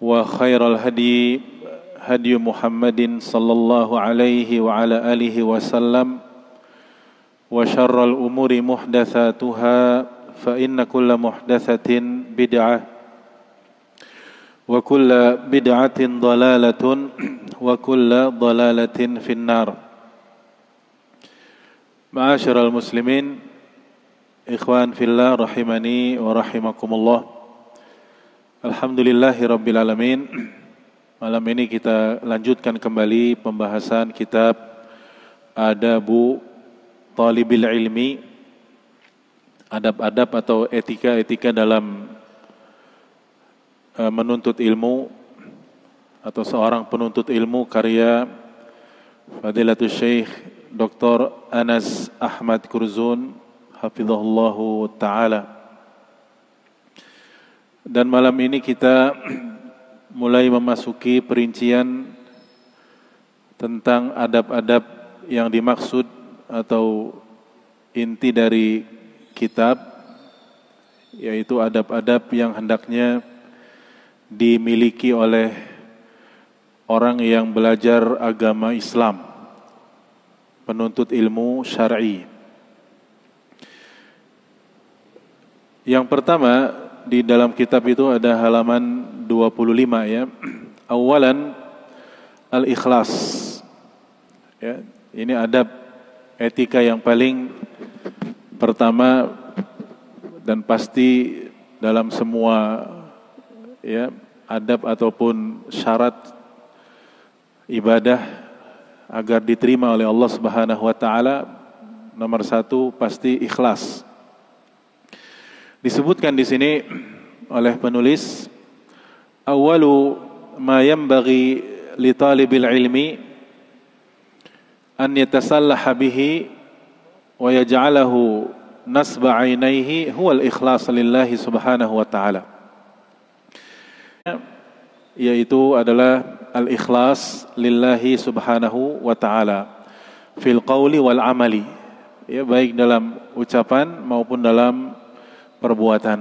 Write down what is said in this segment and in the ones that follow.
وخير الهدي هدي محمد صلى الله عليه وعلى آله وسلم وشر الأمور محدثاتها فإن كل محدثة بدعة وكل بدعة ضلالة وكل ضلالة في النار معاشر المسلمين إخوان في الله رحمني ورحمكم الله Alhamdulillahirrabbilalamin Malam ini kita lanjutkan kembali pembahasan kitab Adabu Talibil Ilmi Adab-adab atau etika-etika dalam eh, menuntut ilmu atau seorang penuntut ilmu karya Fadilatul Syekh Dr. Anas Ahmad Kurzun Hafizahullahu Ta'ala dan malam ini kita mulai memasuki perincian tentang adab-adab yang dimaksud atau inti dari kitab yaitu adab-adab yang hendaknya dimiliki oleh orang yang belajar agama Islam penuntut ilmu syar'i. Yang pertama di dalam kitab itu ada halaman 25 ya. Awalan al-ikhlas. Ya, ini adab etika yang paling pertama dan pasti dalam semua ya adab ataupun syarat ibadah agar diterima oleh Allah Subhanahu wa taala nomor satu pasti ikhlas Disebutkan di sini oleh penulis awalu ma yanbaghi li talibil ilmi an yatasallaha bihi wa yaj'alahu nasba ainaihi huwal ikhlas lillahi subhanahu wa ta'ala yaitu adalah al ikhlas lillahi subhanahu wa ta'ala fil qawli wal amali ya baik dalam ucapan maupun dalam perbuatan.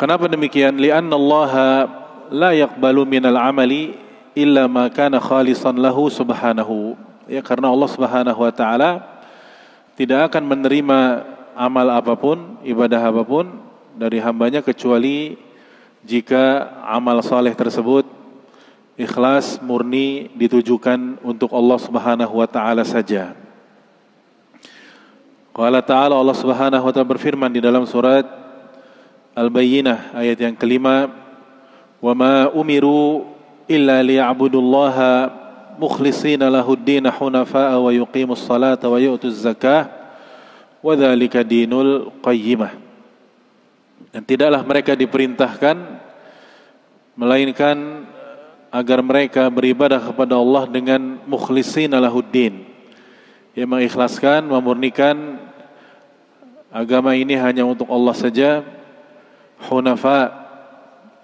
Kenapa demikian? Lian Allah la yakbalu min al amali illa ma kana khalisan lahu subhanahu. Ya karena Allah Subhanahu wa taala tidak akan menerima amal apapun, ibadah apapun dari hambanya kecuali jika amal saleh tersebut ikhlas murni ditujukan untuk Allah Subhanahu wa taala saja. Qala ta'ala Allah Subhanahu wa taala berfirman di dalam surat Al-Bayyinah ayat yang kelima, "Wa ma umiru illa liya'budullaha mukhlisina lahuddina din hunafa'a wa yuqimus salata wa yu'tuz zakah wa dhalika dinul qayyimah." Dan tidaklah mereka diperintahkan melainkan agar mereka beribadah kepada Allah dengan mukhlisina lahuddin din yang mengikhlaskan, memurnikan agama ini hanya untuk Allah saja, hunafa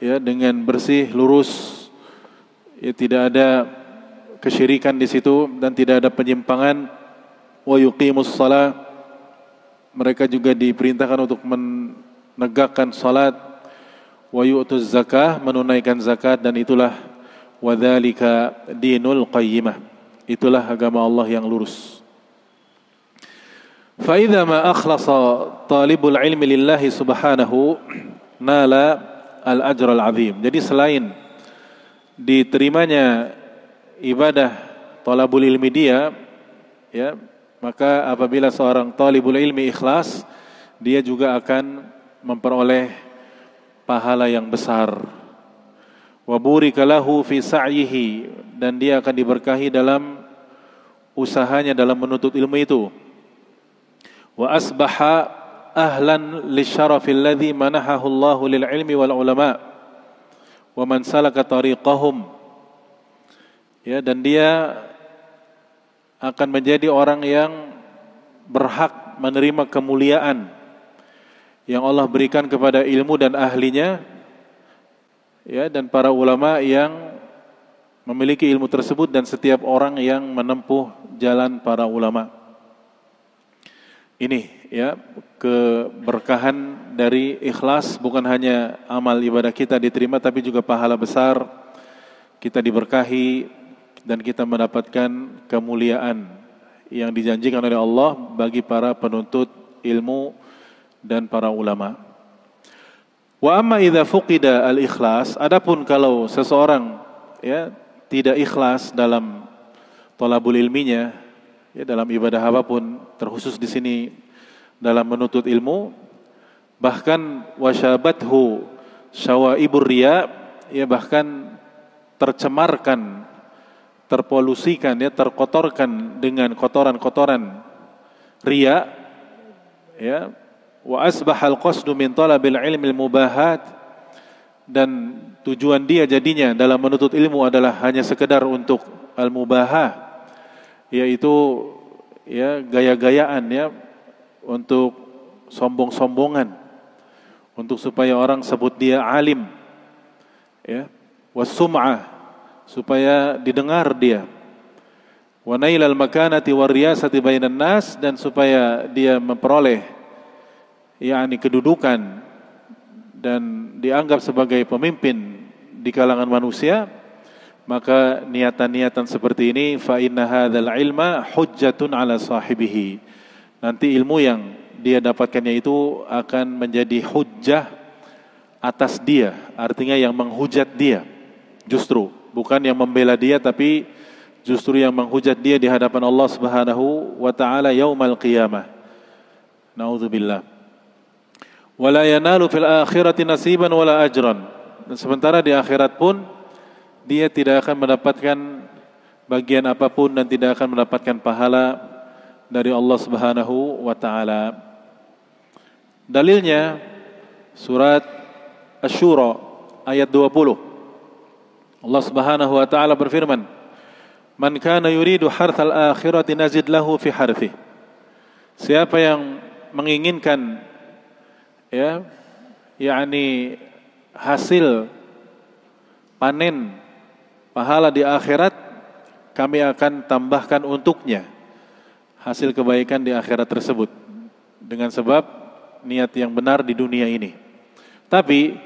ya dengan bersih, lurus, ya tidak ada kesyirikan di situ dan tidak ada penyimpangan wa yuqimus salah mereka juga diperintahkan untuk menegakkan salat wa yu'tuz zakah menunaikan zakat dan itulah wadzalika dinul qayyimah itulah agama Allah yang lurus فإذا ما أخلص طالب العلم لله سبحانه نال al العظيم Jadi selain diterimanya ibadah talabul ilmi dia, ya, maka apabila seorang talibul ilmi ikhlas, dia juga akan memperoleh pahala yang besar. Wa burikalahu fi sa'yihi dan dia akan diberkahi dalam usahanya dalam menuntut ilmu itu wa asbaha ahlan li syarafil ladzi manahahu Allah lil ilmi wal ulama wa man salaka tariqahum ya dan dia akan menjadi orang yang berhak menerima kemuliaan yang Allah berikan kepada ilmu dan ahlinya ya dan para ulama yang memiliki ilmu tersebut dan setiap orang yang menempuh jalan para ulama' ini ya keberkahan dari ikhlas bukan hanya amal ibadah kita diterima tapi juga pahala besar kita diberkahi dan kita mendapatkan kemuliaan yang dijanjikan oleh Allah bagi para penuntut ilmu dan para ulama. Wa amma idza fuqida al-ikhlas, adapun kalau seseorang ya tidak ikhlas dalam tolabul ilminya, ya dalam ibadah apapun terkhusus di sini dalam menuntut ilmu bahkan wasyabathu ibu riya ya bahkan tercemarkan terpolusikan ya terkotorkan dengan kotoran-kotoran riya ya wa asbahal qasdu min talabil ilmi mubahat dan tujuan dia jadinya dalam menuntut ilmu adalah hanya sekedar untuk al-mubahah yaitu ya gaya-gayaan ya untuk sombong-sombongan untuk supaya orang sebut dia alim ya wasum'ah supaya didengar dia wa nailal makanati riyasati bainan nas dan supaya dia memperoleh yakni kedudukan dan dianggap sebagai pemimpin di kalangan manusia maka niatan-niatan seperti ini fa inna hadzal ilma hujjatun ala sahibihi. Nanti ilmu yang dia dapatkannya itu akan menjadi hujjah atas dia, artinya yang menghujat dia. Justru bukan yang membela dia tapi justru yang menghujat dia di hadapan Allah Subhanahu wa taala yaumal qiyamah. Nauzubillah. Wala yanalu fil akhirati nasiban wala ajran. sementara di akhirat pun dia tidak akan mendapatkan bagian apapun dan tidak akan mendapatkan pahala dari Allah Subhanahu wa taala. Dalilnya surat Asy-Syura ayat 20. Allah Subhanahu wa taala berfirman, "Man kana yuridu harthal akhirati nazid lahu fi harfi? Siapa yang menginginkan ya yakni hasil panen pahala di akhirat kami akan tambahkan untuknya hasil kebaikan di akhirat tersebut dengan sebab niat yang benar di dunia ini. Tapi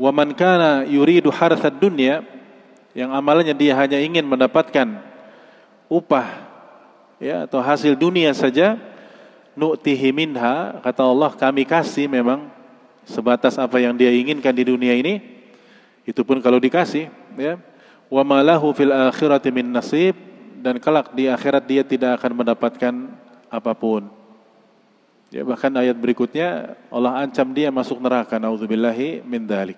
waman kana yuridu harthad dunia yang amalannya dia hanya ingin mendapatkan upah ya atau hasil dunia saja nu'tihi minha kata Allah kami kasih memang sebatas apa yang dia inginkan di dunia ini itu pun kalau dikasih ya wa malahu fil akhirati min nasib dan kelak di akhirat dia tidak akan mendapatkan apapun. Ya, bahkan ayat berikutnya Allah ancam dia masuk neraka naudzubillahi min dalik.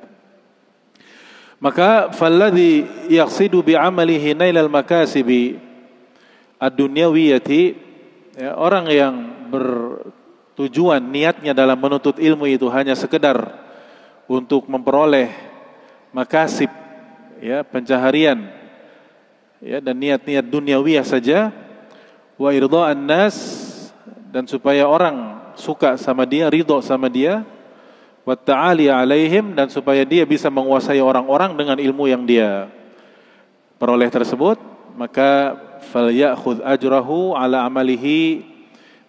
Maka falladhi yaqsidu bi amalihi nailal makasibi ad-dunyawiyati ya, orang yang bertujuan niatnya dalam menuntut ilmu itu hanya sekedar untuk memperoleh makasib ya pencaharian ya dan niat-niat duniawiyah saja wa irda'an nas dan supaya orang suka sama dia, ridho sama dia wa ta'ali alaihim dan supaya dia bisa menguasai orang-orang dengan ilmu yang dia peroleh tersebut maka fal falyakhudh ajrahu ala amalihi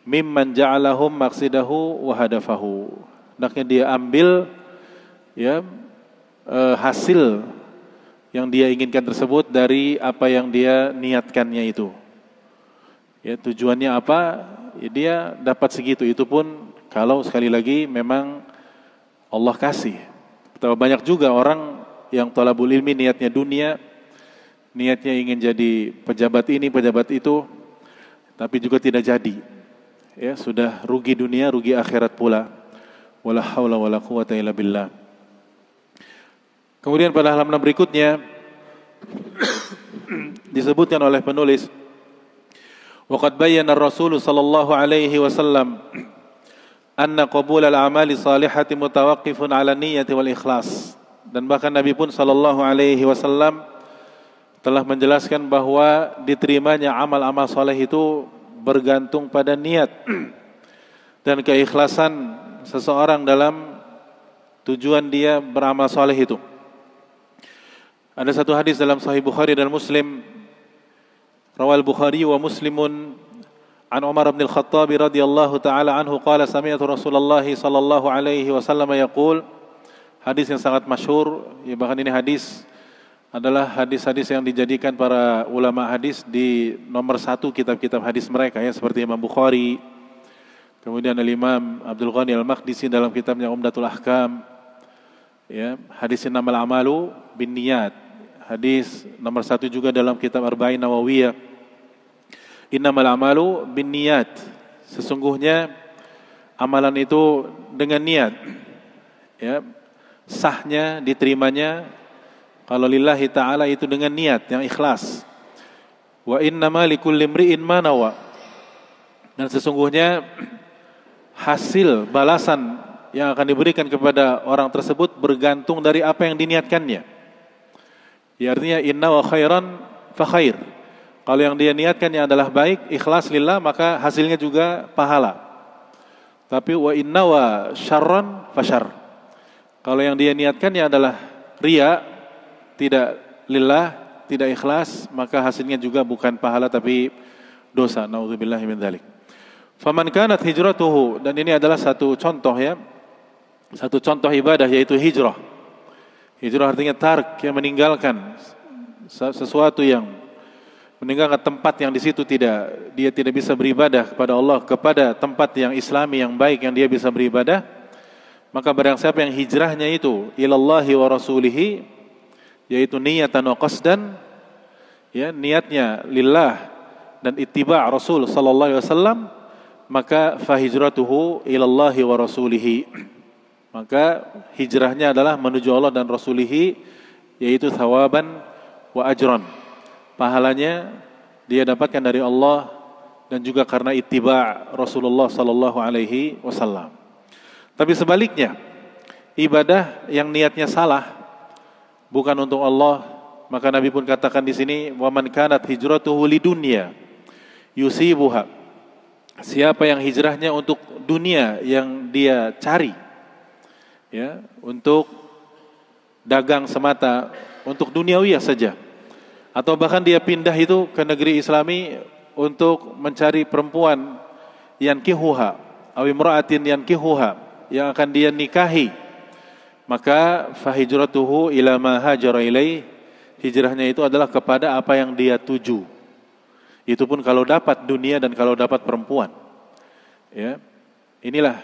mimman ja'alahum maqsidahu wa hadafahu hendaknya dia ambil ya eh, hasil yang dia inginkan tersebut dari apa yang dia niatkannya itu. Ya, tujuannya apa? Ya, dia dapat segitu. Itu pun kalau sekali lagi memang Allah kasih. Betapa banyak juga orang yang tolabul ilmi niatnya dunia, niatnya ingin jadi pejabat ini, pejabat itu, tapi juga tidak jadi. Ya, sudah rugi dunia, rugi akhirat pula. Wala haula wala quwata illa billah. Kemudian pada halaman berikutnya disebutkan oleh penulis وقد rasul Sallallahu Alaihi Wasallam, anna qabul al amali salihati mutawaqqifun ala niyyati wal-ikhlas." dan bahkan Nabi pun sallallahu alaihi wasallam telah menjelaskan bahwa diterimanya amal-amal soleh itu bergantung pada niat dan keikhlasan seseorang dalam tujuan dia beramal soleh itu. Ada satu hadis dalam Sahih Bukhari dan Muslim. Rawal Bukhari wa Muslimun an Umar bin Al-Khattab radhiyallahu taala anhu qala sami'tu Rasulullah sallallahu alaihi wasallam yaqul Hadis yang sangat masyhur, ya bahkan ini hadis adalah hadis-hadis yang dijadikan para ulama hadis di nomor satu kitab-kitab hadis mereka ya seperti Imam Bukhari, kemudian Al Imam Abdul Ghani Al Maqdisi dalam kitabnya Umdatul Ahkam, ya hadis nama al amalu bin niyat Hadis nomor satu juga dalam kitab Arba'in Nawawiyah. Innamal amalu bin niat. Sesungguhnya amalan itu dengan niat. Ya, sahnya, diterimanya kalau lillahi ta'ala itu dengan niat yang ikhlas. Wa innama likulli manawa. Dan sesungguhnya hasil balasan yang akan diberikan kepada orang tersebut bergantung dari apa yang diniatkannya. Ya artinya inna wa khairan fa khair. Kalau yang dia niatkan yang adalah baik, ikhlas lillah, maka hasilnya juga pahala. Tapi wa inna wa syarran fa syar. Kalau yang dia niatkan yang adalah riya, tidak lillah, tidak ikhlas, maka hasilnya juga bukan pahala tapi dosa. Nauzubillahi min dzalik. Faman kanat hijratuhu dan ini adalah satu contoh ya. Satu contoh ibadah yaitu hijrah Hijrah artinya tark yang meninggalkan sesuatu yang meninggalkan tempat yang di situ tidak dia tidak bisa beribadah kepada Allah kepada tempat yang islami yang baik yang dia bisa beribadah maka barang siapa yang hijrahnya itu ilallahi wa rasulihi yaitu niatan wa qasdan ya niatnya lillah dan ittiba rasul sallallahu alaihi wasallam maka fahijratuhu ilallahi wa rasulihi maka hijrahnya adalah menuju Allah dan Rasulihi yaitu thawaban wa ajron. Pahalanya dia dapatkan dari Allah dan juga karena ittiba Rasulullah Shallallahu alaihi wasallam. Tapi sebaliknya, ibadah yang niatnya salah bukan untuk Allah, maka Nabi pun katakan di sini waman kanat hijratuhu lidunya yusibuha. Siapa yang hijrahnya untuk dunia yang dia cari, ya untuk dagang semata untuk duniawi saja atau bahkan dia pindah itu ke negeri islami untuk mencari perempuan yang kihuha awimra'atin yang kihuha yang akan dia nikahi maka fahijratuhu ila ma hajara ilaih hijrahnya itu adalah kepada apa yang dia tuju itu pun kalau dapat dunia dan kalau dapat perempuan ya inilah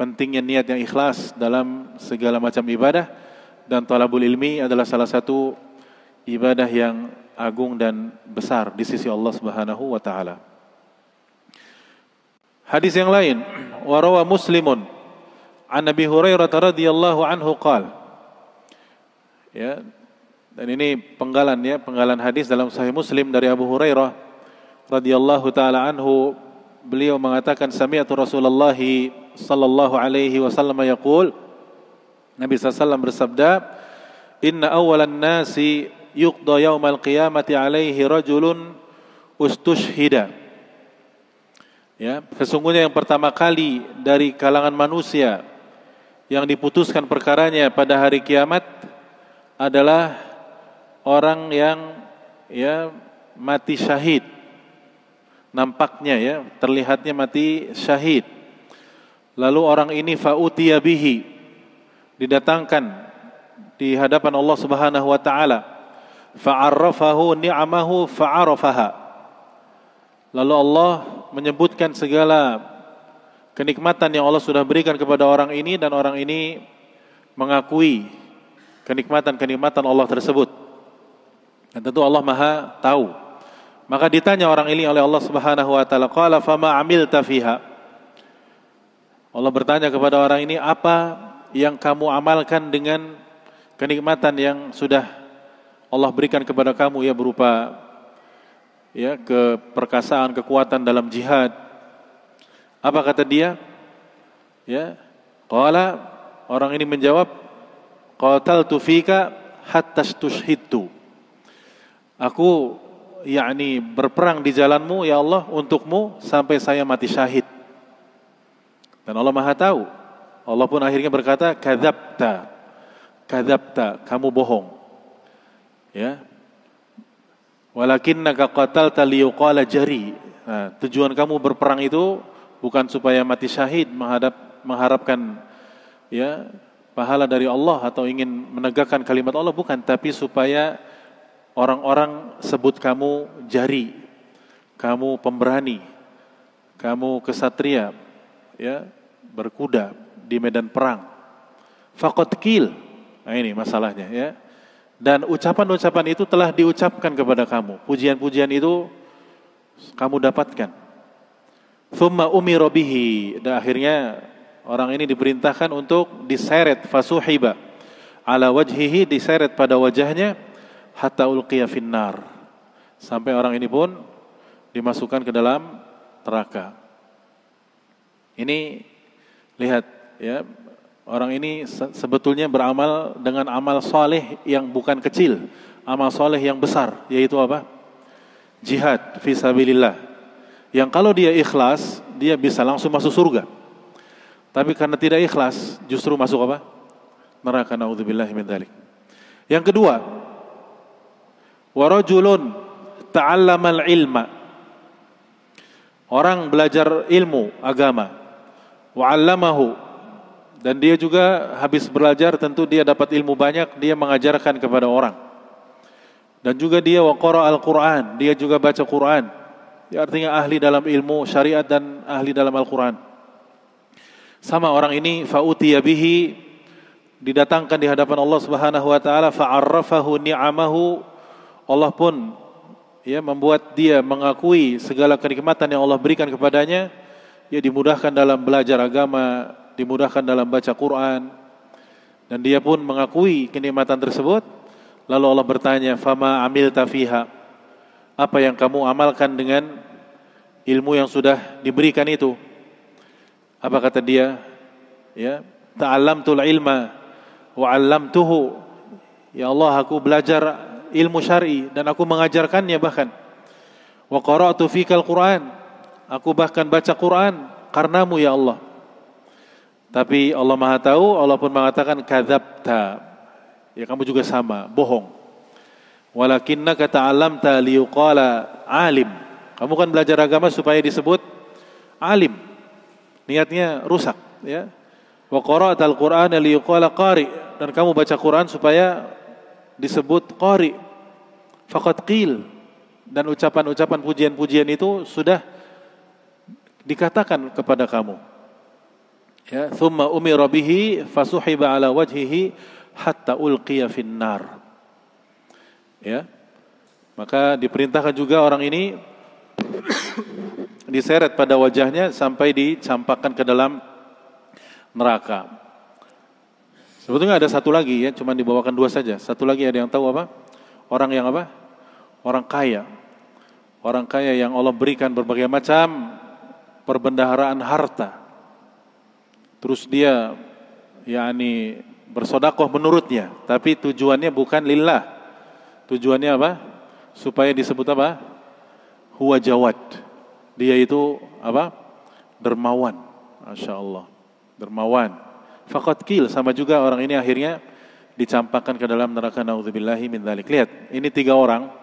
pentingnya niat yang ikhlas dalam segala macam ibadah dan talabul ilmi adalah salah satu ibadah yang agung dan besar di sisi Allah Subhanahu wa taala. Hadis yang lain, warawa Muslimun an Abi Hurairah radhiyallahu anhu qala Ya, dan ini penggalan ya, penggalan hadis dalam Sahih Muslim dari Abu Hurairah radhiyallahu taala anhu beliau mengatakan sami'atu Rasulullah sallallahu alaihi wasallam yaqul Nabi sallallahu bersabda inna awwalan nasi yuqda yaumal qiyamati alaihi rajulun ustushhida Ya, sesungguhnya yang pertama kali dari kalangan manusia yang diputuskan perkaranya pada hari kiamat adalah orang yang ya mati syahid nampaknya ya terlihatnya mati syahid lalu orang ini fa'utiya bihi didatangkan di hadapan Allah Subhanahu wa taala fa'arrafahu ni'amahu fa'arafaha lalu Allah menyebutkan segala kenikmatan yang Allah sudah berikan kepada orang ini dan orang ini mengakui kenikmatan-kenikmatan Allah tersebut dan tentu Allah Maha tahu maka ditanya orang ini oleh Allah Subhanahu wa taala, "Qala fama amilta fiha?" Allah bertanya kepada orang ini, "Apa yang kamu amalkan dengan kenikmatan yang sudah Allah berikan kepada kamu ya berupa ya keperkasaan, kekuatan dalam jihad?" Apa kata dia? Ya, qala orang ini menjawab, "Qataltu fika hatta tushhidtu." Aku yakni berperang di jalanmu ya Allah untukmu sampai saya mati syahid. Dan Allah Maha tahu. Allah pun akhirnya berkata kadzabta. Kadzabta, kamu bohong. Ya. Walakinnaka qatalta liyuqala jari. Nah, tujuan kamu berperang itu bukan supaya mati syahid menghadap mengharapkan ya pahala dari Allah atau ingin menegakkan kalimat Allah bukan tapi supaya Orang-orang sebut kamu jari, kamu pemberani, kamu kesatria, ya, berkuda di medan perang. Fakot kil, nah ini masalahnya ya. Dan ucapan-ucapan itu telah diucapkan kepada kamu. Pujian-pujian itu kamu dapatkan. Thumma umi robihi. Dan akhirnya orang ini diperintahkan untuk diseret fasuhiba. Ala wajhihi diseret pada wajahnya hatta ulqiya finnar. Sampai orang ini pun dimasukkan ke dalam neraka. Ini lihat ya, orang ini sebetulnya beramal dengan amal soleh yang bukan kecil, amal soleh yang besar, yaitu apa? Jihad fisabilillah. Yang kalau dia ikhlas, dia bisa langsung masuk surga. Tapi karena tidak ikhlas, justru masuk apa? Neraka naudzubillah min Yang kedua, Warajulun ta'allamal ilma. Orang belajar ilmu agama. Wa Dan dia juga habis belajar tentu dia dapat ilmu banyak, dia mengajarkan kepada orang. Dan juga dia wa al-Qur'an, dia juga baca Qur'an. artinya ahli dalam ilmu syariat dan ahli dalam Al-Qur'an. Sama orang ini fa'utiya didatangkan di hadapan Allah Subhanahu wa taala fa'arrafahu ni'amahu Allah pun ya membuat dia mengakui segala kenikmatan yang Allah berikan kepadanya ya dimudahkan dalam belajar agama dimudahkan dalam baca Quran dan dia pun mengakui kenikmatan tersebut lalu Allah bertanya fama amil tafiha apa yang kamu amalkan dengan ilmu yang sudah diberikan itu apa kata dia ya ta'allamtul ilma wa 'allamtuhu ya Allah aku belajar ilmu syar'i dan aku mengajarkannya bahkan. Wa qara'tu fikal Qur'an. Aku bahkan baca Quran karenamu ya Allah. Tapi Allah Maha tahu, Allah pun mengatakan kadzabta. Ya kamu juga sama, bohong. walakinna kata ta'allamta liyuqala alim. Kamu kan belajar agama supaya disebut alim. Niatnya rusak, ya. Wa qara'tal Qur'ana liyuqala qari. Dan kamu baca Quran supaya disebut qari Fakat qil dan ucapan-ucapan pujian-pujian itu sudah dikatakan kepada kamu. Ya, thumma umi rabihi fasuhiba ala wajhihi hatta ulqiya finnar. Ya. Maka diperintahkan juga orang ini diseret pada wajahnya sampai dicampakkan ke dalam neraka. Sebetulnya ada satu lagi ya, cuma dibawakan dua saja. Satu lagi ada yang tahu apa? Orang yang apa? orang kaya. Orang kaya yang Allah berikan berbagai macam perbendaharaan harta. Terus dia yakni bersodakoh menurutnya, tapi tujuannya bukan lillah. Tujuannya apa? Supaya disebut apa? Huwa jawad. Dia itu apa? Dermawan. Masya Allah. Dermawan. Fakat kil sama juga orang ini akhirnya dicampakkan ke dalam neraka naudzubillahi min dzalik. Lihat, ini tiga orang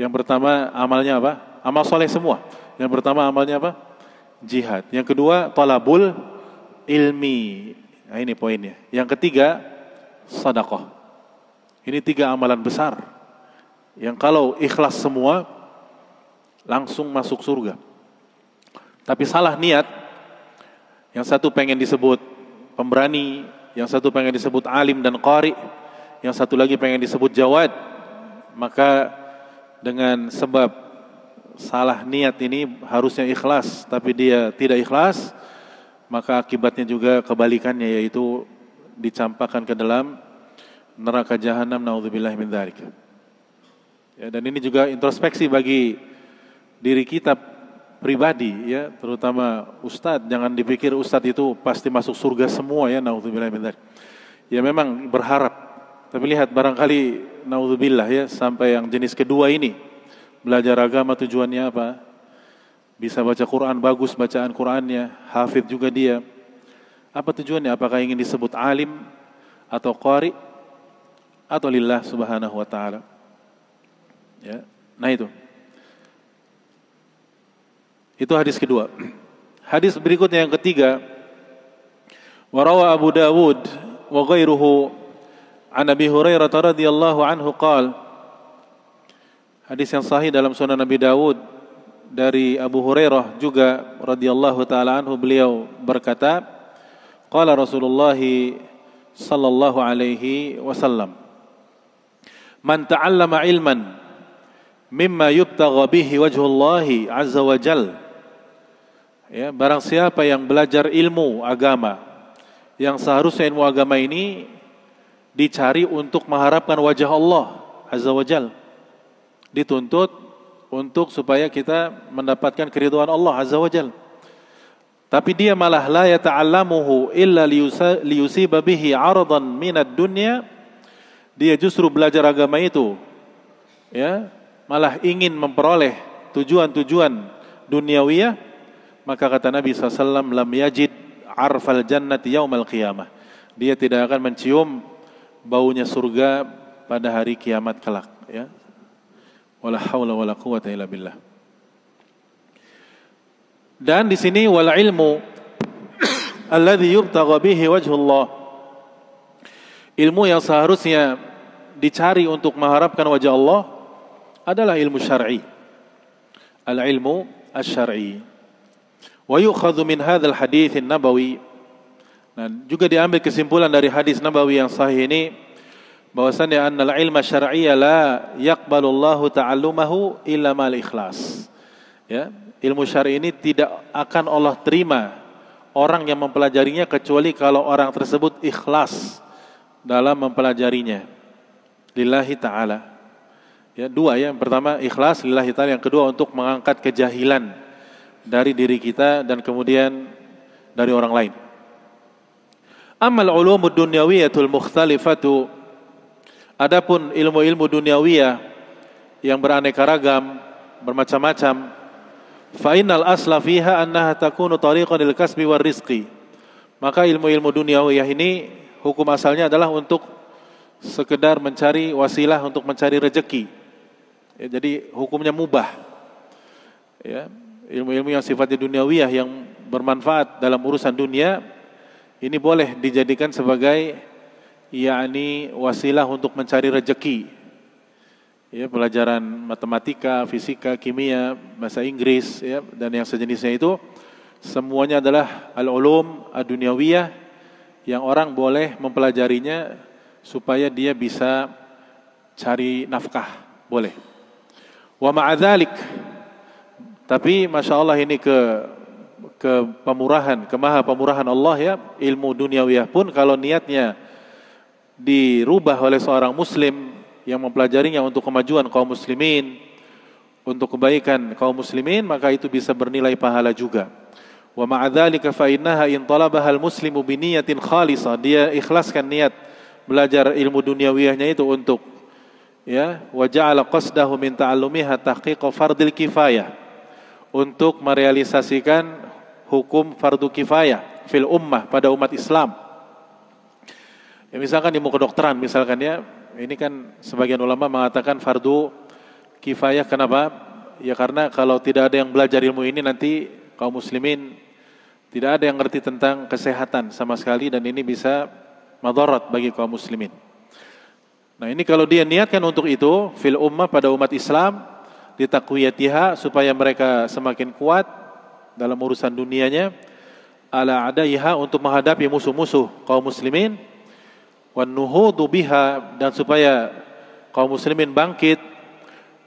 yang pertama amalnya apa? Amal soleh semua. Yang pertama amalnya apa? Jihad. Yang kedua tolabul ilmi. Nah, ini poinnya. Yang ketiga sadako Ini tiga amalan besar. Yang kalau ikhlas semua langsung masuk surga. Tapi salah niat. Yang satu pengen disebut pemberani, yang satu pengen disebut alim dan qari, yang satu lagi pengen disebut jawad. Maka dengan sebab salah niat ini harusnya ikhlas tapi dia tidak ikhlas maka akibatnya juga kebalikannya yaitu dicampakkan ke dalam neraka jahanam naudzubillah min dzalik. Ya, dan ini juga introspeksi bagi diri kita pribadi ya terutama ustadz jangan dipikir ustadz itu pasti masuk surga semua ya naudzubillah min dzalik. Ya memang berharap tapi lihat barangkali naudzubillah ya sampai yang jenis kedua ini belajar agama tujuannya apa? Bisa baca Quran bagus bacaan Qurannya, hafid juga dia. Apa tujuannya? Apakah ingin disebut alim atau qari atau lillah subhanahu wa taala? Ya. Nah itu. Itu hadis kedua. Hadis berikutnya yang ketiga. Warawa Abu Dawud wa ghairuhu An Abi Hurairah radhiyallahu anhu qal Hadis yang sahih dalam Sunan Nabi Dawud dari Abu Hurairah juga radhiyallahu taala anhu beliau berkata qala Rasulullah sallallahu alaihi wasallam Man ta'allama ilman mimma yubtagha bihi wajhullah azza wa jal ya barang siapa yang belajar ilmu agama yang seharusnya ilmu agama ini dicari untuk mengharapkan wajah Allah Azza wa Jal. Dituntut untuk supaya kita mendapatkan keriduan Allah Azza wa Jal. Tapi dia malah la yata'allamuhu illa liyusiba bihi aradan minad dunya. Dia justru belajar agama itu. Ya, malah ingin memperoleh tujuan-tujuan duniawiyah. Maka kata Nabi SAW, lam yajid arfal jannati yaumal qiyamah. Dia tidak akan mencium baunya surga pada hari kiamat kelak ya. Wala haula wala quwata illa billah. Dan di sini wal ilmu alladhi yubtagha bihi wajhullah. Ilmu yang seharusnya dicari untuk mengharapkan wajah Allah adalah ilmu syar'i. Al ilmu asy-syar'i. Wa yu'khadhu min hadzal hadits an-nabawi Nah, juga diambil kesimpulan dari hadis Nabawi yang sahih ini bahwasannya annal ilma syar'iyya la Allahu ta'allumahu illa mal ikhlas. Ya, ilmu syar'i ini tidak akan Allah terima orang yang mempelajarinya kecuali kalau orang tersebut ikhlas dalam mempelajarinya. Lillahi taala. Ya, dua ya. Yang pertama ikhlas lillahi taala, yang kedua untuk mengangkat kejahilan dari diri kita dan kemudian dari orang lain. Amal ulumud duniawiyatul mukhtalifatu Adapun ilmu-ilmu dunyawiyah yang beraneka ragam, bermacam-macam, fa'inal asla fiha annaha takunu tariqan lil kasbi war rizqi. Maka ilmu-ilmu dunyawiyah ini hukum asalnya adalah untuk sekedar mencari wasilah untuk mencari rejeki. Ya, jadi hukumnya mubah. Ya, ilmu-ilmu yang sifatnya dunyawiyah yang bermanfaat dalam urusan dunia ini boleh dijadikan sebagai yakni wasilah untuk mencari rejeki. Ya, pelajaran matematika, fisika, kimia, bahasa Inggris ya, dan yang sejenisnya itu semuanya adalah al-ulum ad-dunyawiyah yang orang boleh mempelajarinya supaya dia bisa cari nafkah, boleh. Wa ma'adzalik tapi Masya Allah ini ke ke pemurahan, ke maha pemurahan Allah ya, ilmu duniawiyah pun kalau niatnya dirubah oleh seorang muslim yang mempelajarinya untuk kemajuan kaum muslimin, untuk kebaikan kaum muslimin, maka itu bisa bernilai pahala juga. Wa ma'adzalika fa'innaha innaha in talabahal muslimu biniyatin khalisah. Dia ikhlaskan niat belajar ilmu duniawiyahnya itu untuk ya wa ja'ala qasdahu min ta'allumiha tahqiqa fardil kifayah untuk merealisasikan hukum fardu kifayah fil ummah pada umat Islam. Ya, misalkan di ilmu kedokteran misalkan ya, ini kan sebagian ulama mengatakan fardu kifayah kenapa? Ya karena kalau tidak ada yang belajar ilmu ini nanti kaum muslimin tidak ada yang ngerti tentang kesehatan sama sekali dan ini bisa madarat bagi kaum muslimin. Nah ini kalau dia niatkan untuk itu fil ummah pada umat Islam ditakwiyatiha supaya mereka semakin kuat dalam urusan dunianya ala adaiha untuk menghadapi musuh-musuh kaum muslimin wan nuhudu biha dan supaya kaum muslimin bangkit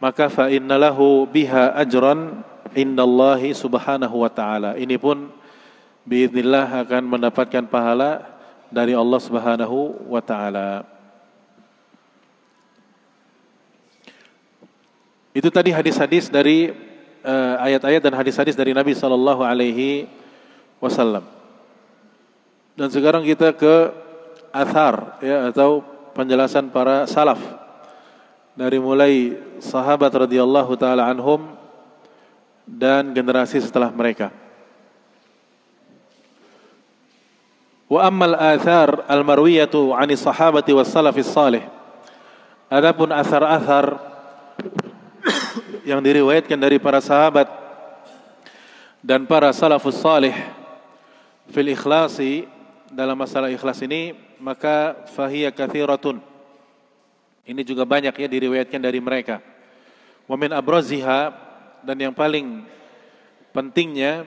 maka fa innalahu biha ajran indallahi subhanahu wa taala ini pun biiznillah akan mendapatkan pahala dari Allah Subhanahu wa taala. Itu tadi hadis-hadis dari Eh, ayat-ayat dan hadis-hadis dari Nabi Shallallahu Alaihi Wasallam. Dan sekarang kita ke athar ya atau penjelasan para salaf dari mulai sahabat radhiyallahu taala anhum dan generasi setelah mereka. Wa ammal athar al-marwiyatu 'ani sahabati was salafis salih. Adapun athar-athar yang diriwayatkan dari para sahabat dan para salafus salih fil ikhlasi dalam masalah ikhlas ini maka fahiyah kathiratun ini juga banyak ya diriwayatkan dari mereka wa min abraziha dan yang paling pentingnya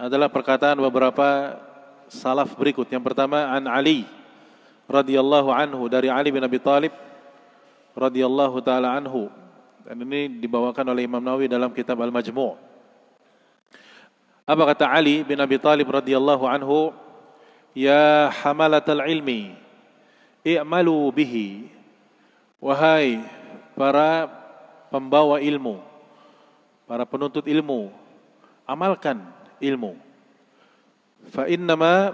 adalah perkataan beberapa salaf berikut yang pertama an Ali radhiyallahu anhu dari Ali bin Abi Thalib radhiyallahu taala anhu dan ini dibawakan oleh Imam Nawawi dalam kitab Al-Majmu'. Apa kata Ali bin Abi Talib radhiyallahu anhu? Ya hamalatal ilmi, i'malu bihi. Wahai para pembawa ilmu, para penuntut ilmu, amalkan ilmu. Fa innama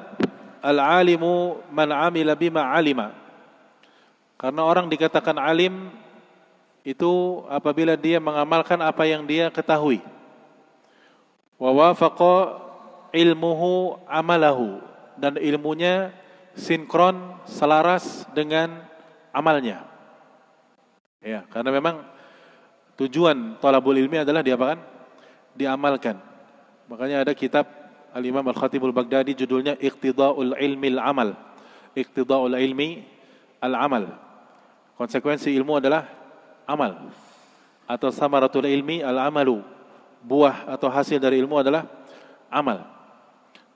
al-alimu man amila bima alima. Karena orang dikatakan alim itu apabila dia mengamalkan apa yang dia ketahui. Wa ilmuhu amalahu dan ilmunya sinkron selaras dengan amalnya. Ya, karena memang tujuan tolabul ilmi adalah diapakan? Diamalkan. Makanya ada kitab Al-Imam Al-Khatibul Baghdadi judulnya Iqtidaul Ilmi Al-Amal. Iqtidaul Ilmi Al-Amal. Konsekuensi ilmu adalah amal atau samaratul ilmi al-amalu. Buah atau hasil dari ilmu adalah amal.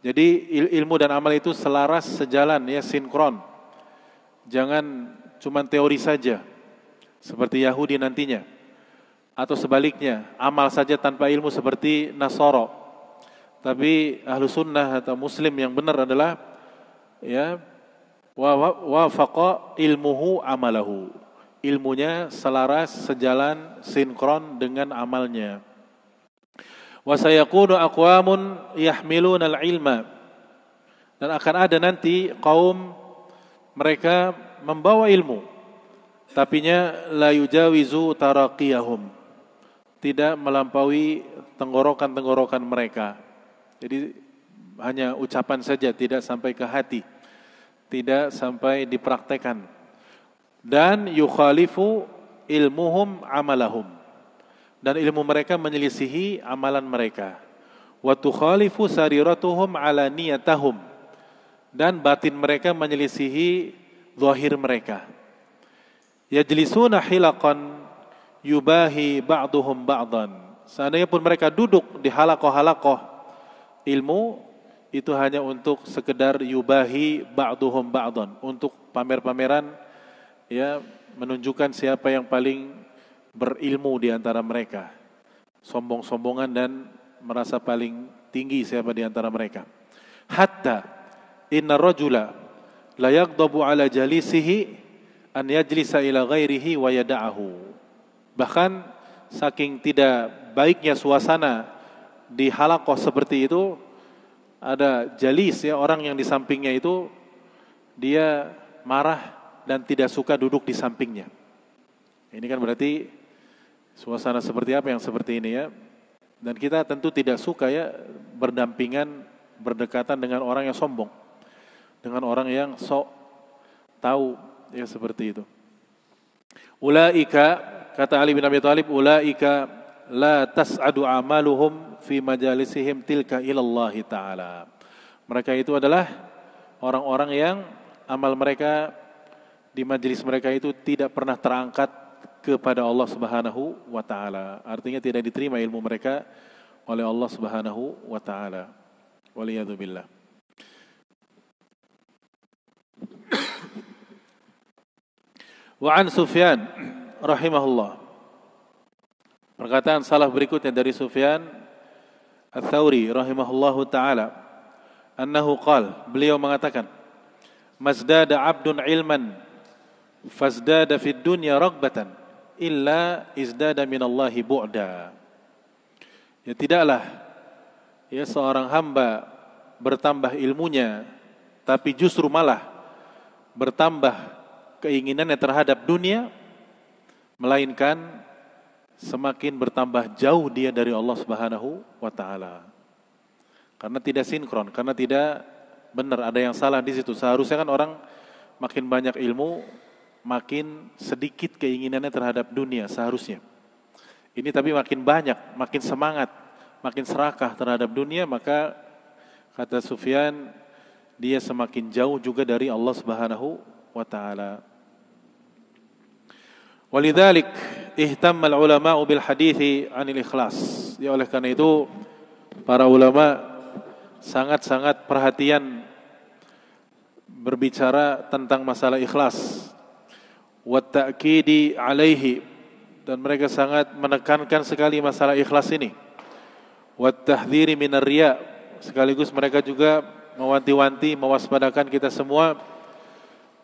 Jadi ilmu dan amal itu selaras, sejalan, ya sinkron. Jangan cuma teori saja seperti Yahudi nantinya atau sebaliknya amal saja tanpa ilmu seperti Nasoro tapi ahlu sunnah atau muslim yang benar adalah ya wa wa ilmuhu amalahu ilmunya selaras, sejalan, sinkron dengan amalnya. Wasayakunu aqwamun yahmiluna al-ilma. Dan akan ada nanti kaum mereka membawa ilmu. Tapinya la yujawizu taraqiyahum. Tidak melampaui tenggorokan-tenggorokan mereka. Jadi hanya ucapan saja tidak sampai ke hati. Tidak sampai dipraktekan dan yukhalifu ilmuhum amalahum dan ilmu mereka menyelisihi amalan mereka wa tukhalifu sariratuhum ala niyatahum dan batin mereka menyelisihi zahir mereka yajlisuna hilaqan yubahi ba'duhum ba'dan seandainya pun mereka duduk di halakoh-halakoh ilmu itu hanya untuk sekedar yubahi ba'duhum ba'dan untuk pamer-pameran ya menunjukkan siapa yang paling berilmu di antara mereka. Sombong-sombongan dan merasa paling tinggi siapa di antara mereka. Hatta inna rajula la yaghdabu ala jalisihi an yajlisa ila ghairihi wa yada'ahu. Bahkan saking tidak baiknya suasana di halakoh seperti itu ada jalis ya orang yang di sampingnya itu dia marah dan tidak suka duduk di sampingnya. Ini kan berarti suasana seperti apa yang seperti ini ya. Dan kita tentu tidak suka ya berdampingan, berdekatan dengan orang yang sombong. Dengan orang yang sok tahu ya seperti itu. Ulaika kata Ali bin Abi Thalib ulaika la tas'adu amaluhum fi majalisihim tilka ilallahi taala. Mereka itu adalah orang-orang yang amal mereka di majelis mereka itu tidak pernah terangkat kepada Allah Subhanahu wa taala. Artinya tidak diterima ilmu mereka oleh Allah Subhanahu wa taala. Waliyadzubillah. Wa an Sufyan rahimahullah. Perkataan salah berikutnya dari Sufyan al tsauri rahimahullahu taala annahu qal beliau mengatakan mazdada abdun ilman Fazdada fid dunya ragbatan illa izdada minallahi bu'da. Ya tidaklah ya seorang hamba bertambah ilmunya tapi justru malah bertambah keinginannya terhadap dunia melainkan semakin bertambah jauh dia dari Allah Subhanahu wa taala. Karena tidak sinkron, karena tidak benar ada yang salah di situ. Seharusnya kan orang makin banyak ilmu makin sedikit keinginannya terhadap dunia seharusnya. Ini tapi makin banyak, makin semangat, makin serakah terhadap dunia, maka kata Sufyan dia semakin jauh juga dari Allah Subhanahu wa taala. Walidzalik ihtamma ulama bil hadithi anil ikhlas. Ya oleh karena itu para ulama sangat-sangat perhatian berbicara tentang masalah ikhlas والتأكيد alaihi dan mereka sangat menekankan sekali masalah ikhlas ini والتحذير من riya sekaligus mereka juga mewanti-wanti mewaspadakan kita semua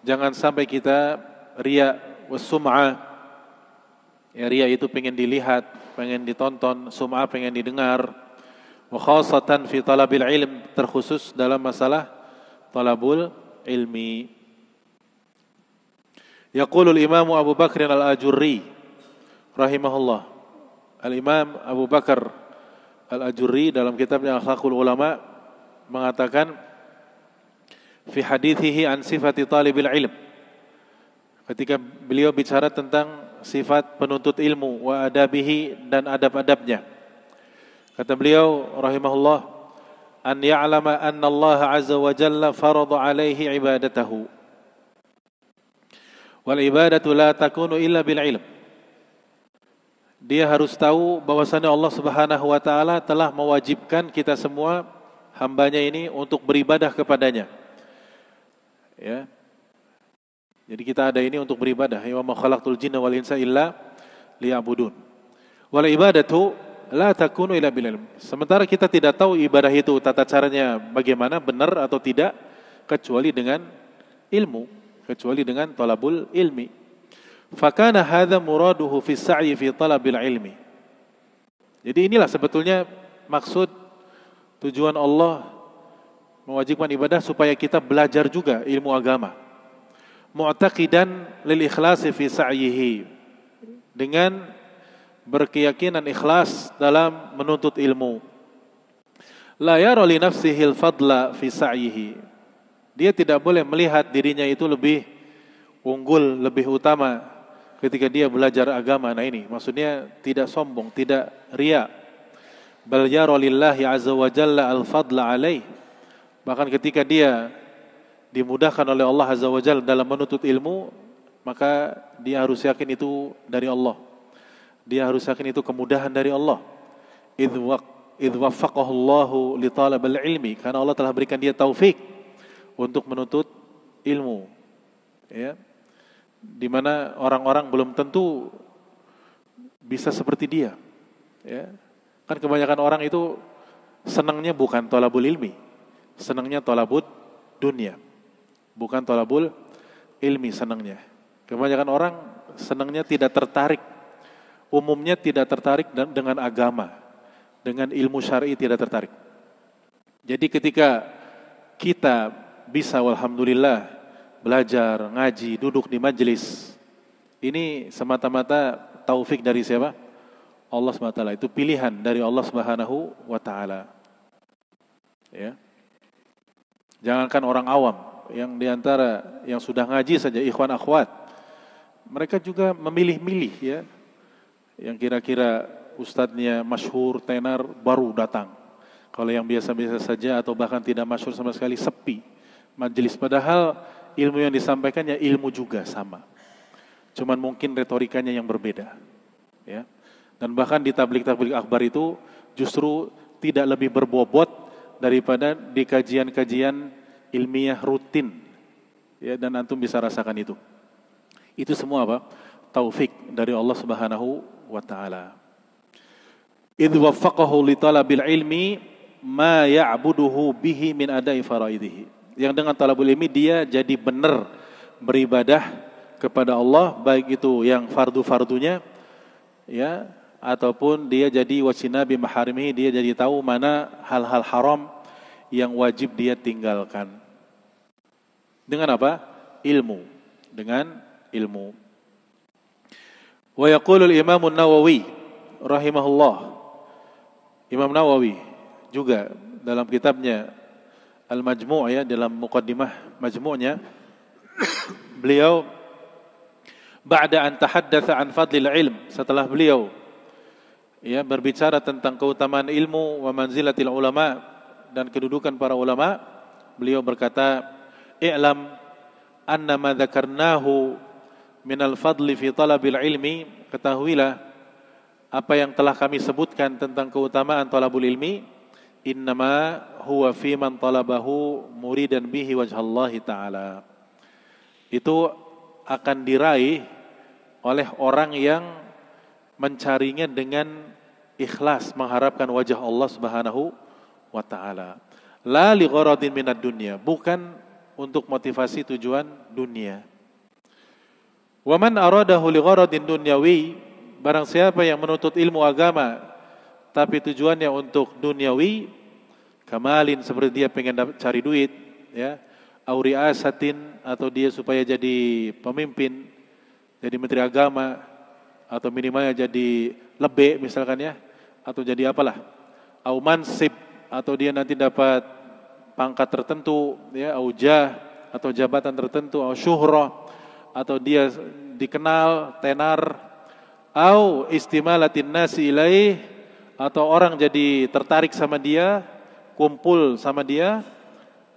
jangan sampai kita riya wasum'a ya riya itu pengen dilihat pengen ditonton sum'a pengen didengar wa khasatan fi talabil ilm terkhusus dalam masalah talabul ilmi Yaqulul Imam Abu Bakr Al-Ajurri rahimahullah. Al-Imam Abu Bakar Al-Ajurri dalam kitabnya Akhlaqul Ulama mengatakan fi hadithihi an sifati talibil ilm. Ketika beliau bicara tentang sifat penuntut ilmu wa adabihi dan adab-adabnya. Kata beliau rahimahullah an ya'lama anna Allah azza wa jalla farada alaihi ibadatahu Wal ibadatu la takunu illa bil ilm. Dia harus tahu bahwasannya Allah Subhanahu wa taala telah mewajibkan kita semua hambanya ini untuk beribadah kepadanya. Ya. Jadi kita ada ini untuk beribadah. ya ma khalaqtul jinna wal insa illa liya'budun. Wal ibadatu la takunu illa bil ilm. Sementara kita tidak tahu ibadah itu tata caranya bagaimana, benar atau tidak kecuali dengan ilmu kecuali dengan talabul ilmi. Fakana hadza muraduhu fi sa'yi fi talabil ilmi. Jadi inilah sebetulnya maksud tujuan Allah mewajibkan ibadah supaya kita belajar juga ilmu agama. Mu'taqidan lil ikhlasi fi sa'yihi. Dengan berkeyakinan ikhlas dalam menuntut ilmu. La yara li nafsihi al-fadla fi sa'yihi dia tidak boleh melihat dirinya itu lebih unggul, lebih utama ketika dia belajar agama. Nah ini maksudnya tidak sombong, tidak ria. Bal yarolillahi azza wa jalla al fadla alaih. Bahkan ketika dia dimudahkan oleh Allah azza wa jalla dalam menuntut ilmu, maka dia harus yakin itu dari Allah. Dia harus yakin itu kemudahan dari Allah. Idh wafaqahu Allahu li talab al-ilmi karena Allah telah berikan dia taufik untuk menuntut ilmu. Ya. Di mana orang-orang belum tentu bisa seperti dia. Ya. Kan kebanyakan orang itu senangnya bukan tolabul ilmi, senangnya tolabut dunia. Bukan tolabul ilmi senangnya. Kebanyakan orang senangnya tidak tertarik, umumnya tidak tertarik dengan agama, dengan ilmu syari tidak tertarik. Jadi ketika kita bisa walhamdulillah belajar, ngaji, duduk di majelis. Ini semata-mata taufik dari siapa? Allah SWT. Itu pilihan dari Allah Subhanahu wa taala. Ya. Jangankan orang awam yang diantara yang sudah ngaji saja ikhwan akhwat. Mereka juga memilih-milih ya. Yang kira-kira ustadznya masyhur, tenar baru datang. Kalau yang biasa-biasa saja atau bahkan tidak masyhur sama sekali sepi majelis. Padahal ilmu yang disampaikan ya ilmu juga sama. Cuman mungkin retorikanya yang berbeda. Ya. Dan bahkan di tablik-tablik akbar itu justru tidak lebih berbobot daripada di kajian-kajian ilmiah rutin. Ya, dan antum bisa rasakan itu. Itu semua apa? Taufik dari Allah Subhanahu wa taala. Idh waffaqahu li talabil ilmi ma ya'buduhu bihi min adai faraidihi. Yang dengan talabul ilmi dia jadi benar beribadah kepada Allah baik itu yang fardu-fardunya ya ataupun dia jadi wasina bi maharimi dia jadi tahu mana hal-hal haram yang wajib dia tinggalkan. Dengan apa? Ilmu. Dengan ilmu. Wa yaqulul Imam Nawawi rahimahullah. Imam Nawawi juga dalam kitabnya Al-Majmu' ya dalam muqaddimah majmu'nya beliau ba'da an tahaddatsa an fadlil ilm setelah beliau ya berbicara tentang keutamaan ilmu wa manzilatil ulama dan kedudukan para ulama beliau berkata i'lam anna ma dzakarnahu min al-fadli fi talabil ilmi ketahuilah apa yang telah kami sebutkan tentang keutamaan talabul ilmi innama huwa fi man talabahu muridan bihi wajhallahi ta'ala. Itu akan diraih oleh orang yang mencarinya dengan ikhlas mengharapkan wajah Allah Subhanahu wa taala. La li gharadin minad dunya, bukan untuk motivasi tujuan dunia. Wa man aradahu li gharadin dunyawi, barang siapa yang menuntut ilmu agama tapi tujuannya untuk duniawi, kamalin seperti dia pengen cari duit ya auri asatin atau dia supaya jadi pemimpin jadi menteri agama atau minimalnya jadi lebih misalkan ya atau jadi apalah au mansib atau dia nanti dapat pangkat tertentu ya auja atau jabatan tertentu au syuhrah atau dia dikenal tenar au istimalatin nasi ilaih atau orang jadi tertarik sama dia kumpul sama dia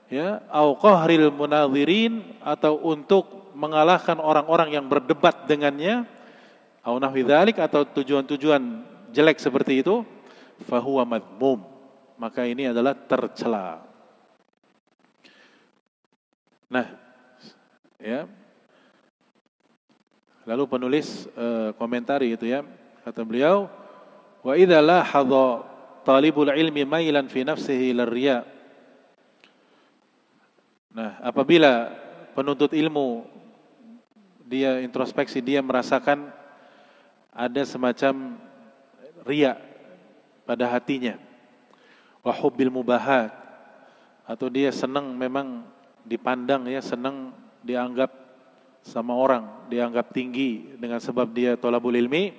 ya au qahril munadhirin atau untuk mengalahkan orang-orang yang berdebat dengannya au nahwidzalik atau tujuan-tujuan jelek seperti itu fahuwa madmum maka ini adalah tercela nah ya lalu penulis uh, komentari itu ya kata beliau wa idza lahadha talibul ilmi mailan fi nafsihi lirya. Nah, apabila penuntut ilmu dia introspeksi, dia merasakan ada semacam riya pada hatinya. hubbil mubahat atau dia senang memang dipandang ya, senang dianggap sama orang, dianggap tinggi dengan sebab dia tolabul ilmi,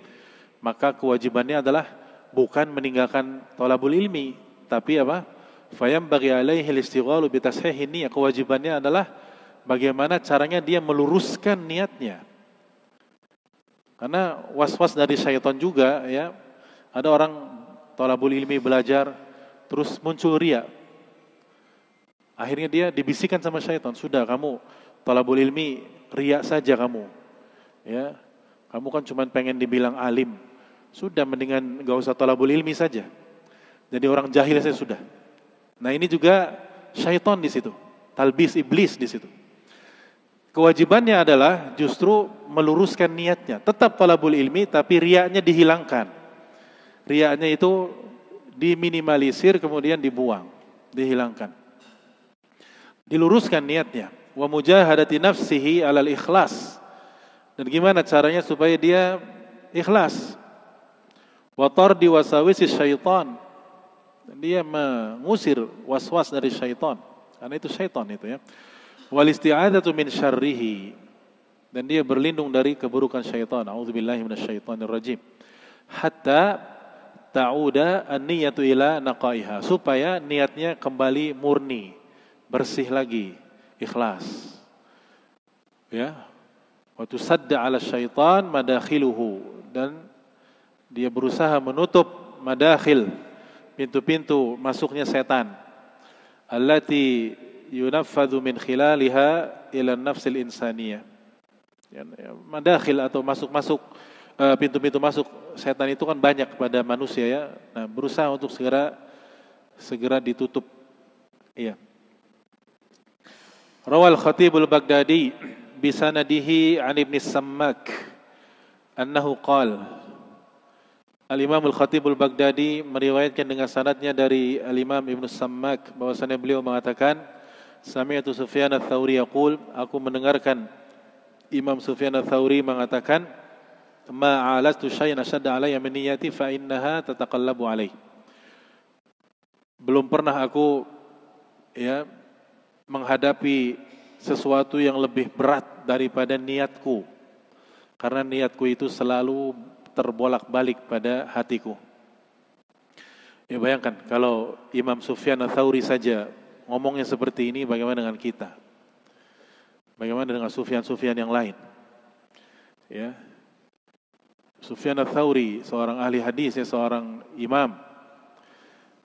maka kewajibannya adalah bukan meninggalkan tolabul ilmi, tapi apa? Fayam bagi alaihi istighalu ini ya Kewajibannya adalah bagaimana caranya dia meluruskan niatnya. Karena was-was dari syaitan juga ya. Ada orang tolabul ilmi belajar terus muncul ria. Akhirnya dia dibisikan sama syaitan, sudah kamu tolabul ilmi ria saja kamu. Ya, kamu kan cuma pengen dibilang alim, sudah mendingan gak usah talabul ilmi saja. Jadi orang jahil saja sudah. Nah ini juga syaiton di situ. Talbis iblis di situ. Kewajibannya adalah justru meluruskan niatnya. Tetap talabul ilmi tapi riaknya dihilangkan. Riaknya itu diminimalisir kemudian dibuang. Dihilangkan. Diluruskan niatnya. Wa mujahadati nafsihi alal ikhlas. Dan gimana caranya supaya dia ikhlas. Watar si syaitan. Dia mengusir was-was dari syaitan. Karena itu syaitan itu ya. Wal isti'adatu min syarrihi. Dan dia berlindung dari keburukan syaitan. A'udzubillahi syaitanir rajim. Hatta ta'uda an-niyatu ila naqaiha. Supaya niatnya kembali murni. Bersih lagi. Ikhlas. Ya. Wa tusadda ala syaitan madakhiluhu. Dan dia berusaha menutup madakhil pintu-pintu masuknya setan. Allati yunaffadhu min khilaliha ila nafsil insaniyah. Ya, ya, madakhil atau masuk-masuk e, pintu-pintu masuk setan itu kan banyak kepada manusia ya. Nah, berusaha untuk segera segera ditutup. Iya. Rawal Khatibul Baghdadi bisanadihi an Ibn Sammak annahu qala Al-Imam Al-Khatibul Baghdadi meriwayatkan dengan sanadnya dari Al-Imam Ibn Sammak bahwasanya beliau mengatakan Sami'atu Sufyan Al-Thawri yaqul aku mendengarkan Imam Sufyan Al-Thawri mengatakan ma'alastu syai'an ashadda alayya min niyyati fa innaha tataqallabu alayh belum pernah aku ya menghadapi sesuatu yang lebih berat daripada niatku karena niatku itu selalu terbolak-balik pada hatiku. Ya bayangkan kalau Imam Sufyan Thauri saja ngomongnya seperti ini bagaimana dengan kita? Bagaimana dengan Sufyan-Sufyan yang lain? Ya. Sufyan Thauri seorang ahli hadis ya seorang imam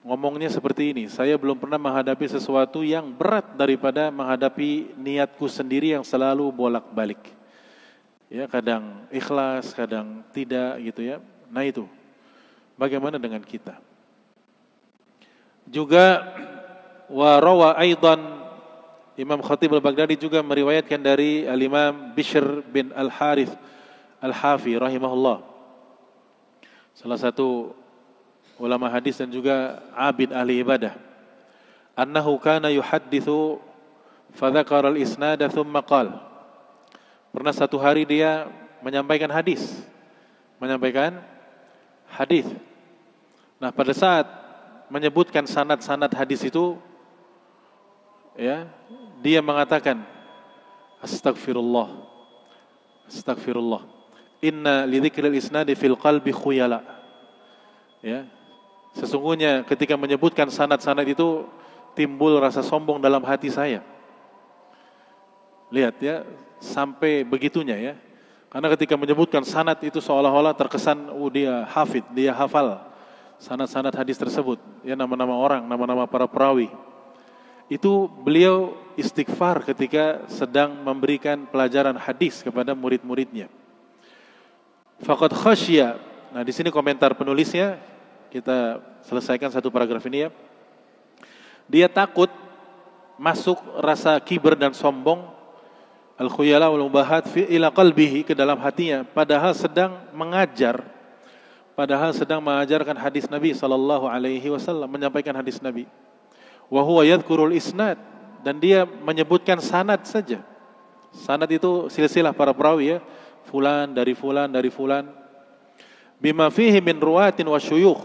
ngomongnya seperti ini, saya belum pernah menghadapi sesuatu yang berat daripada menghadapi niatku sendiri yang selalu bolak-balik ya kadang ikhlas, kadang tidak gitu ya. Nah itu, bagaimana dengan kita? Juga warawa aidan Imam Khatib al-Baghdadi juga meriwayatkan dari al-Imam Bishr bin al-Harith al-Hafi rahimahullah. Salah satu ulama hadis dan juga abid ahli ibadah. Annahu kana yuhaddithu fadhakara al-isnada thumma qala Pernah satu hari dia menyampaikan hadis, menyampaikan hadis. Nah, pada saat menyebutkan sanad-sanad hadis itu ya, dia mengatakan astagfirullah. Astagfirullah. Inna lidzikril isnadi fil qalbi khuyala. Ya. Sesungguhnya ketika menyebutkan sanad-sanad itu timbul rasa sombong dalam hati saya. Lihat ya, sampai begitunya ya. Karena ketika menyebutkan sanat itu seolah-olah terkesan oh dia hafid, dia hafal sanat-sanat hadis tersebut. Ya nama-nama orang, nama-nama para perawi. Itu beliau istighfar ketika sedang memberikan pelajaran hadis kepada murid-muridnya. Fakat khasya. Nah di sini komentar penulisnya kita selesaikan satu paragraf ini ya. Dia takut masuk rasa kiber dan sombong al-khuyala wal mubahat fi ila qalbihi ke dalam hatinya padahal sedang mengajar padahal sedang mengajarkan hadis Nabi sallallahu alaihi wasallam menyampaikan hadis Nabi wa huwa yadhkurul isnad dan dia menyebutkan sanad saja sanad itu silsilah para perawi ya fulan dari fulan dari fulan bima fihi min ruwatin wa syuyukh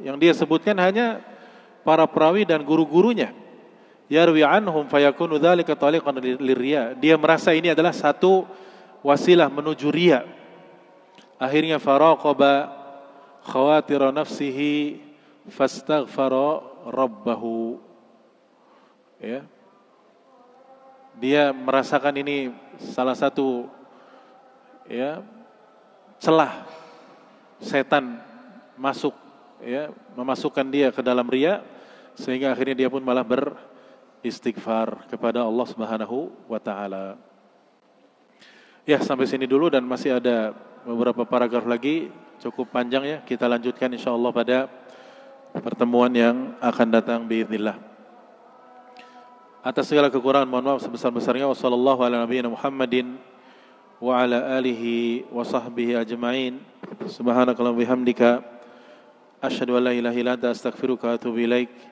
yang dia sebutkan hanya para perawi dan guru-gurunya yarwi anhum fayakunu dzalika taliqan lirriya. Dia merasa ini adalah satu wasilah menuju riya. Akhirnya faraqaba khawatir nafsihi fastaghfara rabbahu. Ya. Dia merasakan ini salah satu ya celah setan masuk ya memasukkan dia ke dalam ria sehingga akhirnya dia pun malah ber istighfar kepada Allah Subhanahu wa taala. Ya, sampai sini dulu dan masih ada beberapa paragraf lagi, cukup panjang ya. Kita lanjutkan insya Allah pada pertemuan yang akan datang biiznillah. Atas segala kekurangan mohon maaf sebesar-besarnya. warahmatullahi ala nabiyina Muhammadin wa ala alihi wa sahbihi ajma'in. Subhanakallahumma bihamdika asyhadu an la ilaha illa anta astaghfiruka wa atubu ilaika.